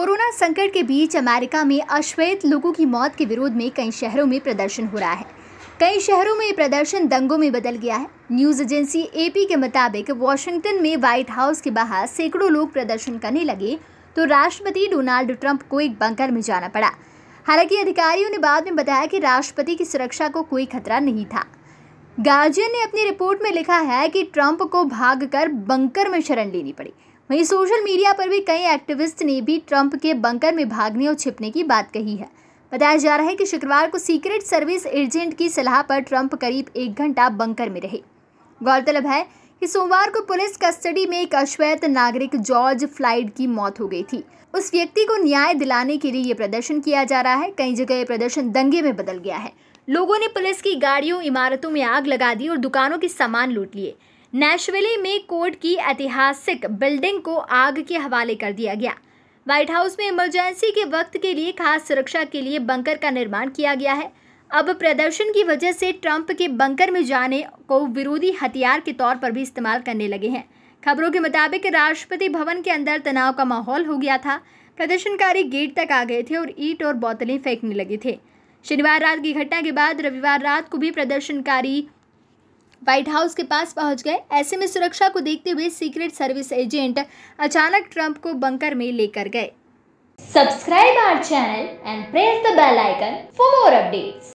corona संकट के बीच America में अश्वेत लोगों की मौत के विरोध में कई शहरों में प्रदर्शन हो रहा है कई शहरों में प्रदर्शन दंगों में बदल गया है न्यूज एजेंसी एपी के मुताबिक वॉशिंगटन में व्हाइट हाउस के बाहर सैकड़ों लोग प्रदर्शन करने लगे तो राष्ट्रपति डोनाल्ड ट्रंप को एक बंकर में जाना पड़ा हालांकि अधिकारियों ने बाद में बताया कि राष्ट्रपति की सुरक्षा को कोई खतरा नहीं था गार्जियन ने अपनी रिपोर्ट में लिखा है कि ट्रंप को भागकर बंकर में शरण लेनी पड़ी वहीं सोशल मीडिया पर भी कई एक्टिविस्ट ने भी ट्रंप के बंकर में भागने और छिपने की बात कही है बताया जा रहा है कि शुक्रवार को सीक्रेट सर्विस एजेंट की सलाह पर ट्रंप करीब एक घंटा बंकर में रहे गौरतलब है कि सोमवार को पुलिस कस्टडी में एक अश्वेत नागरिक जॉर्ज फ्लाइड की मौत हो गई थी उस व्यक्ति को न्याय दिलाने के लिए ये प्रदर्शन किया जा रहा है कई जगह ये प्रदर्शन दंगे में बदल गया है लोगों ने पुलिस की गाड़ियों इमारतों में आग लगा दी और दुकानों के सामान लूट लिए नेशविले में कोर्ट की ऐतिहासिक बिल्डिंग को आग के हवाले कर दिया गया व्हाइट हाउस में इमरजेंसी के वक्त के लिए खास सुरक्षा के लिए बंकर का निर्माण किया गया है अब प्रदर्शन की वजह से ट्रंप के बंकर में जाने को विरोधी हथियार के तौर पर भी इस्तेमाल करने लगे हैं खबरों के मुताबिक राष्ट्रपति भवन के अंदर तनाव का माहौल हो गया था प्रदर्शनकारी गेट तक आ गए थे और ईट और बोतलें फेंकने लगे थे शनिवार रात की घटना के बाद रविवार रात को भी प्रदर्शनकारी व्हाइट हाउस के पास पहुंच गए ऐसे में सुरक्षा को देखते हुए सीक्रेट सर्विस एजेंट अचानक ट्रंप को बंकर में लेकर गए subscribe our channel and press the bell icon for more updates